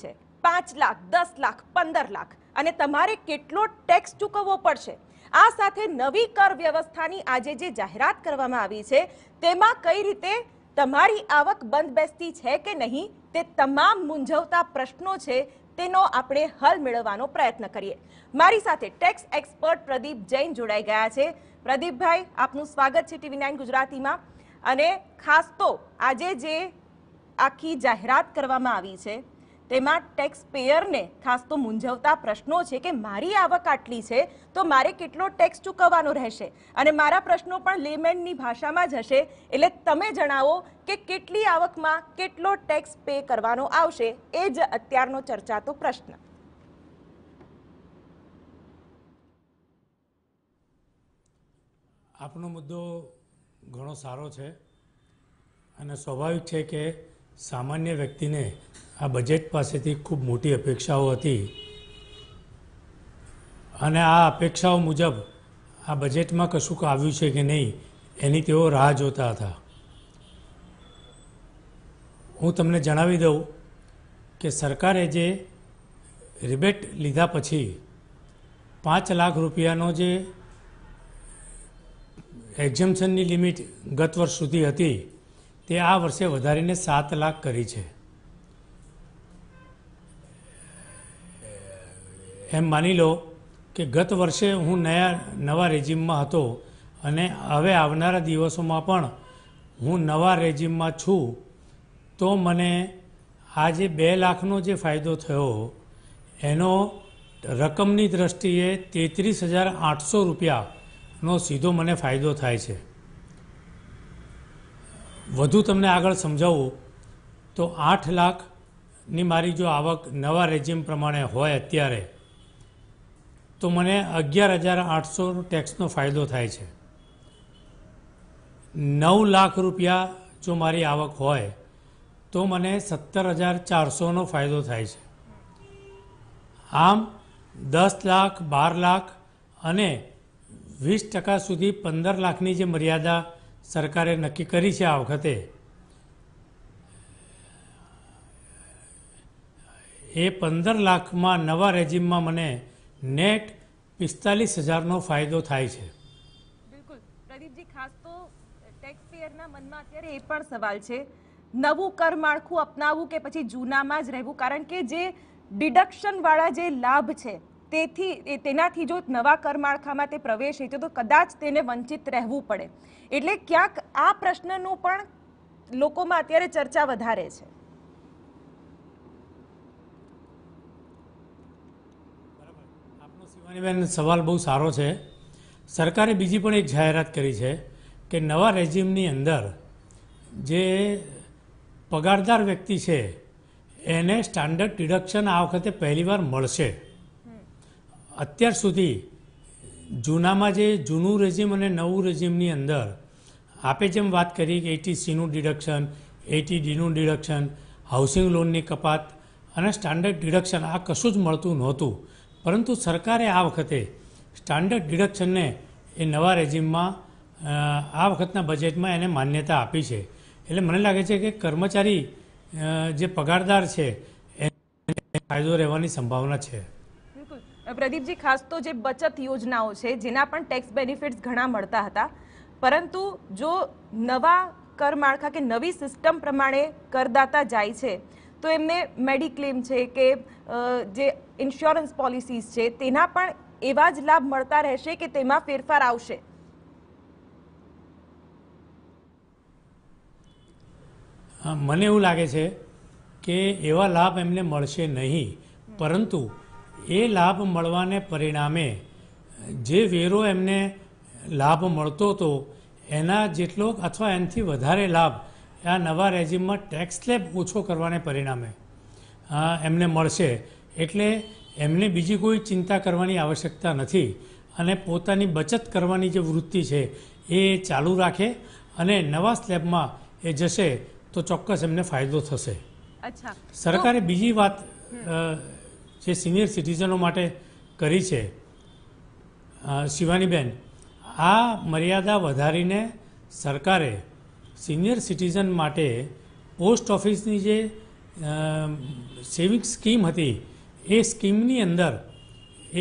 છે પાંચ લાખ દસ લાખ પંદર લાખ અને તમારે કેટલો ટેક્સ ચૂકવવો પડશે આ સાથે નવી કર વ્યવસ્થાની આજે જે જાહેરાત કરવામાં આવી છે તેમાં કઈ રીતે તમારી આવક બંધ બેસતી છે કે નહીં તે તમામ મૂંઝવતા પ્રશ્નો છે તેનો આપણે હલ મેળવવાનો પ્રયત્ન કરીએ મારી સાથે ટેક્સ એક્સપર્ટ પ્રદીપ જૈન જોડાઈ ગયા છે પ્રદીપભાઈ આપનું સ્વાગત છે ટીવી નાઇન ગુજરાતીમાં અને ખાસ તો આજે જે આખી જાહેરાત કરવામાં આવી છે તેમાં ટેક્સ પેયરને ખાસ તો મૂંઝવતા પ્રશ્નો છે કે મારી આવક આટલી છે તો મારે કેટલો ટેક્સ ચૂકવવાનો રહેશે અને મારા પ્રશ્નો પણ લેમેનની ભાષામાં જ હશે એટલે તમે જણાવો કે કેટલી આવકમાં કેટલો ટેક્સ પે કરવાનો આવશે એ જ અત્યારનો ચર્ચાતો પ્રશ્ન આપનો મુદ્દો ઘણો સારો છે અને સ્વાભાવિક છે કે સામાન્ય વ્યક્તિને આ બજેટ પાસેથી ખૂબ મોટી અપેક્ષાઓ હતી અને આ અપેક્ષાઓ મુજબ આ બજેટમાં કશુંક આવ્યું છે કે નહીં એની તેઓ રાહ જોતા હતા હું તમને જણાવી દઉં કે સરકારે જે રિબેટ લીધા પછી પાંચ લાખ રૂપિયાનો જે એક્ઝમ્પશનની લિમિટ ગત વર્ષ સુધી હતી તે આ વર્ષે વધારીને સાત લાખ કરી છે એમ માની લો કે ગત વર્ષે હું નયા નવા રેજિમમાં હતો અને હવે આવનારા દિવસોમાં પણ હું નવા રેજિમમાં છું તો મને આજે બે લાખનો જે ફાયદો થયો એનો રકમની દ્રષ્ટિએ તેત્રીસ હજાર આઠસો રૂપિયાનો સીધો મને ફાયદો થાય છે વધુ તમને આગળ સમજાવું તો આઠ લાખની મારી જો આવક નવા રેજિમ પ્રમાણે હોય અત્યારે તો મને અગિયાર હજાર આઠસો ટેક્સનો ફાયદો થાય છે નવ લાખ રૂપિયા જો મારી આવક હોય તો મને સત્તર હજાર ચારસોનો ફાયદો થાય છે આમ દસ લાખ બાર લાખ અને વીસ ટકા સુધી પંદર લાખની જે મર્યાદા સરકારે નક્કી કરી છે આ વખતે એ પંદર લાખમાં નવા રેજિમમાં મને નેટ પિસ્તાલીસ હજારનો ફાયદો થાય છે બિલકુલ પ્રદીપજી ખાસ તો ટેક્સ પેયરના મનમાં અત્યારે એ પણ સવાલ છે નવું કર માળખું અપનાવવું કે પછી જૂનામાં જ રહેવું કારણ કે જે ડિડક્શનવાળા જે લાભ છે તેથી તેનાથી જો નવા કર માળખામાં તે પ્રવેશ છે તો કદાચ તેને વંચિત રહેવું પડે એટલે ક્યાંક આ પ્રશ્નનું પણ લોકોમાં અત્યારે ચર્ચા વધારે છે શિવાનીબેન સવાલ બહુ સારો છે સરકારે બીજી પણ એક જાહેરાત કરી છે કે નવા રેજિમની અંદર જે પગારદાર વ્યક્તિ છે એને સ્ટાન્ડર્ડ ડિડક્શન આ વખતે પહેલીવાર મળશે અત્યાર સુધી જૂનામાં જે જૂનું રેજીમ અને નવું રેજીમની અંદર આપે જેમ વાત કરી કે એટી સીનું ડિડક્શન એટી ડીનું ડિડક્શન હાઉસિંગ લોનની કપાત અને સ્ટાન્ડર્ડ ડિડક્શન આ કશું જ મળતું નહોતું પરંતુ સરકારે આ વખતે સ્ટાન્ડર્ડ ડિડક્શનને એ નવા રેજીમમાં આ વખતના બજેટમાં એને માન્યતા આપી છે એટલે મને લાગે છે કે કર્મચારી જે પગારદાર છે એને ફાયદો રહેવાની સંભાવના છે પ્રદીપજી ખાસ તો જે બચત યોજનાઓ છે જેના પણ ટેક્સ બેનિફિટ્સ ઘણા મળતા હતા પરંતુ જો નવા કર માળખા કે નવી સિસ્ટમ પ્રમાણે કરદાતા જાય છે તો એમને મેડિક્લેમ છે કે જે ઇન્સ્યોરન્સ પોલિસીસ છે તેના પણ એવા જ લાભ મળતા રહેશે કે તેમાં ફેરફાર આવશે મને એવું લાગે છે કે એવા લાભ એમને મળશે નહીં પરંતુ એ લાભ મળવાને પરિણામે જે વેરો એમને લાભ મળતો હતો એના જેટલો અથવા એનાથી વધારે લાભ આ નવા રેજીમમાં ટેક્સ સ્લેબ ઓછો કરવાને પરિણામે એમને મળશે એટલે એમને બીજી કોઈ ચિંતા કરવાની આવશ્યકતા નથી અને પોતાની બચત કરવાની જે વૃત્તિ છે એ ચાલુ રાખે અને નવા સ્લેબમાં એ જશે તો ચોક્કસ એમને ફાયદો થશે સરકારે બીજી વાત જે સિનિયર સિટીઝનો માટે કરી છે શિવાનીબેન આ મર્યાદા વધારીને સરકારે સિનિયર સિટીઝન માટે પોસ્ટ ઓફિસની જે સેવિંગ સ્કીમ હતી એ સ્કીમની અંદર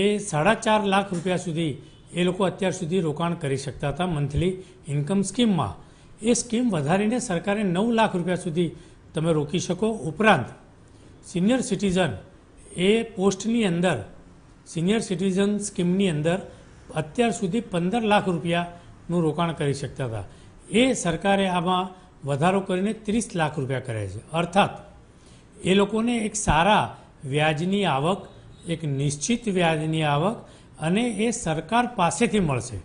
એ સાડા ચાર લાખ રૂપિયા સુધી એ લોકો અત્યાર સુધી રોકાણ કરી શકતા હતા મંથલી ઇન્કમ સ્કીમમાં એ સ્કીમ વધારીને સરકારે નવ લાખ રૂપિયા સુધી તમે રોકી શકો ઉપરાંત સિનિયર સિટીઝન એ પોસ્ટની અંદર સિનિયર સિટીઝન સ્કીમની અંદર અત્યાર સુધી પંદર લાખ રૂપિયાનું રોકાણ કરી શકતા હતા એ સરકારે આમાં વધારો કરીને ત્રીસ લાખ રૂપિયા કર્યા છે અર્થાત એ લોકોને એક સારા વ્યાજની આવક એક નિશ્ચિત વ્યાજની આવક અને એ સરકાર પાસેથી મળશે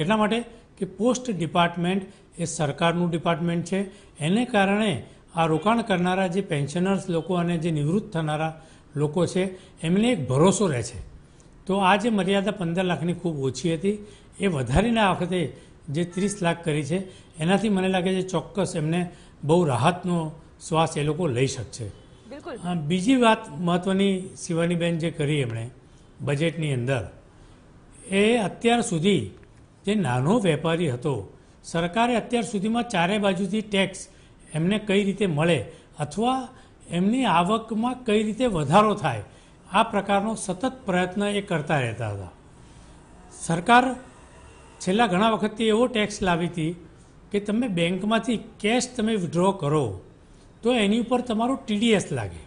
એટલા માટે કે પોસ્ટ ડિપાર્ટમેન્ટ એ સરકારનું ડિપાર્ટમેન્ટ છે એને કારણે આ રોકાણ કરનારા જે પેન્શનર્સ લોકો અને જે નિવૃત્ત થનારા લોકો છે એમને એક ભરોસો રહે છે તો આ જે મર્યાદા પંદર લાખની ખૂબ ઓછી હતી એ વધારીને આ વખતે જે ત્રીસ લાખ કરી છે એનાથી મને લાગે છે ચોક્કસ એમને બહુ રાહતનો શ્વાસ એ લોકો લઈ શકશે બીજી વાત મહત્ત્વની શિવાનીબેન જે કરી એમણે બજેટની અંદર એ અત્યાર સુધી જે નાનો વેપારી હતો સરકારે અત્યાર સુધીમાં ચારે બાજુથી ટેક્સ એમને કઈ રીતે મળે અથવા એમની આવકમાં કઈ રીતે વધારો થાય આ પ્રકારનો સતત પ્રયત્ન એ કરતા રહેતા હતા સરકાર છેલ્લા ઘણા વખતથી એવો ટેક્સ લાવી હતી કે તમે બેંકમાંથી કેશ તમે વિડ્રો કરો તો એની ઉપર તમારું ટીડીએસ લાગે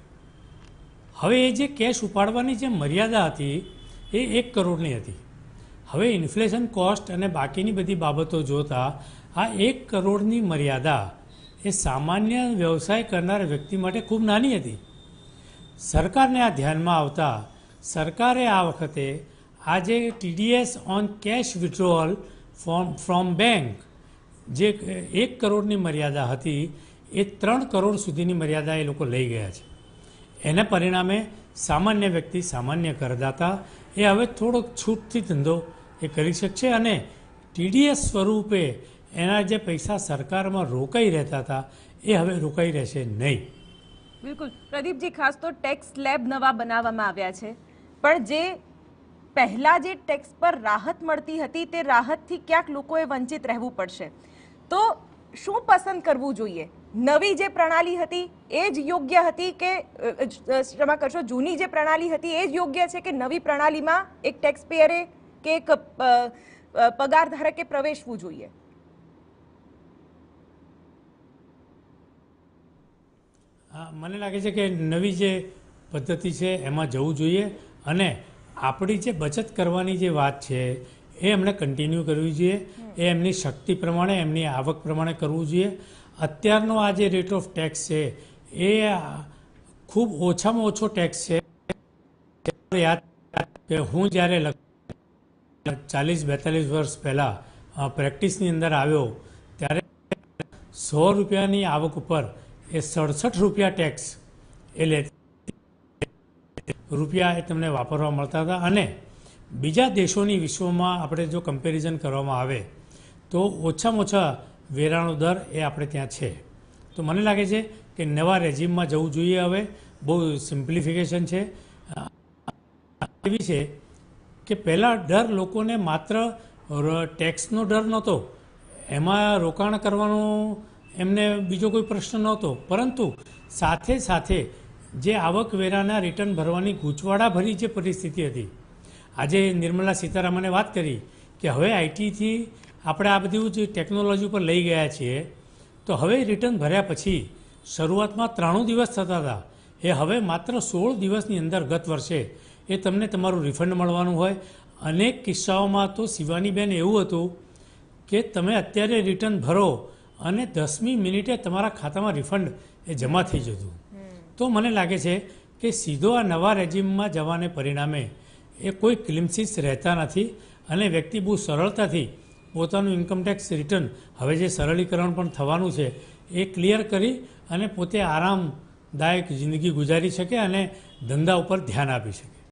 હવે એ જે કેશ ઉપાડવાની જે મર્યાદા હતી એ એક કરોડની હતી હવે ઇન્ફ્લેશન કોસ્ટ અને બાકીની બધી બાબતો જોતા આ એક કરોડની મર્યાદા એ સામાન્ય વ્યવસાય કરનાર વ્યક્તિ માટે ખૂબ નાની હતી સરકારને આ ધ્યાનમાં આવતા સરકારે આ વખતે આજે TDS on cash withdrawal from from bank જે એક કરોડની મર્યાદા હતી એ ત્રણ કરોડ સુધીની મર્યાદા એ લોકો લઈ ગયા છે એના પરિણામે સામાન્ય વ્યક્તિ સામાન્ય કરદાતા એ હવે થોડોક છૂટથી ધંધો એ કરી શકશે અને ટીડીએસ સ્વરૂપે એના જે પૈસા સરકારમાં રોકાઈ રહેતા હતા એ હવે રોકાઈ રહેશે નહીં બિલકુલ પ્રદીપજી ખાસ તો ટેક્સ લેબ નવા બનાવવામાં આવ્યા છે પણ જે પહેલાં જે ટેક્સ પર રાહત મળતી હતી તે રાહતથી ક્યાંક લોકોએ વંચિત રહેવું પડશે તો શું પસંદ કરવું જોઈએ નવી જે પ્રણાલી હતી એ જ યોગ્ય હતી કે ક્ષમા કરશો જૂની જે પ્રણાલી હતી એ જ યોગ્ય છે કે નવી પ્રણાલીમાં એક ટેક્સ પેયરે કે એક પગાર ધારકે પ્રવેશવું જોઈએ મને લાગે છે કે નવી જે પદ્ધતિ છે એમાં જવું જોઈએ અને આપણી જે બચત કરવાની જે વાત છે એ એમણે કન્ટિન્યુ કરવી જોઈએ એ એમની શક્તિ પ્રમાણે એમની આવક પ્રમાણે કરવું જોઈએ અત્યારનો આ જે રેટ ઓફ ટેક્સ છે એ ખૂબ ઓછામાં ઓછો ટેક્સ છે કે હું જ્યારે ચાલીસ બેતાલીસ વર્ષ પહેલાં પ્રેક્ટિસની અંદર આવ્યો ત્યારે સો રૂપિયાની આવક ઉપર એ સડસઠ રૂપિયા ટેક્સ એ લે રૂપિયા એ તમને વાપરવા મળતા હતા અને બીજા દેશોની વિશ્વમાં આપણે જો કમ્પેરિઝન કરવામાં આવે તો ઓછામાં ઓછા વેરાનો દર એ આપણે ત્યાં છે તો મને લાગે છે કે નવા રેજીમમાં જવું જોઈએ હવે બહુ સિમ્પ્લિફિકેશન છે એવી છે કે પહેલાં ડર લોકોને માત્ર ટેક્સનો ડર નહોતો એમાં રોકાણ કરવાનું એમને બીજો કોઈ પ્રશ્ન નહોતો પરંતુ સાથે સાથે જે આવકવેરાના રિટર્ન ભરવાની ગૂંચવાડાભરી જે પરિસ્થિતિ હતી આજે નિર્મલા સીતારામને વાત કરી કે હવે આઈટીથી આપણે આ બધું જ ટેકનોલોજી ઉપર લઈ ગયા છીએ તો હવે રિટર્ન ભર્યા પછી શરૂઆતમાં ત્રાણું દિવસ થતા હતા એ હવે માત્ર સોળ દિવસની અંદર ગત વર્ષે એ તમને તમારું રિફંડ મળવાનું હોય અનેક કિસ્સાઓમાં તો શિવાનીબેન એવું હતું કે તમે અત્યારે રિટર્ન ભરો અને દસમી મિનિટે તમારા ખાતામાં રિફંડ એ જમા થઈ જતું તો મને લાગે છે કે સીધો આ નવા રેજીમમાં જવાને પરિણામે એ કોઈ ક્લિમસીસ રહેતા નથી અને વ્યક્તિ બહુ સરળતાથી પોતાનું ઇન્કમટેક્સ રિટર્ન હવે જે સરળીકરણ પણ થવાનું છે એ ક્લિયર કરી અને પોતે આરામદાયક જિંદગી ગુજારી શકે અને ધંધા ઉપર ધ્યાન આપી શકે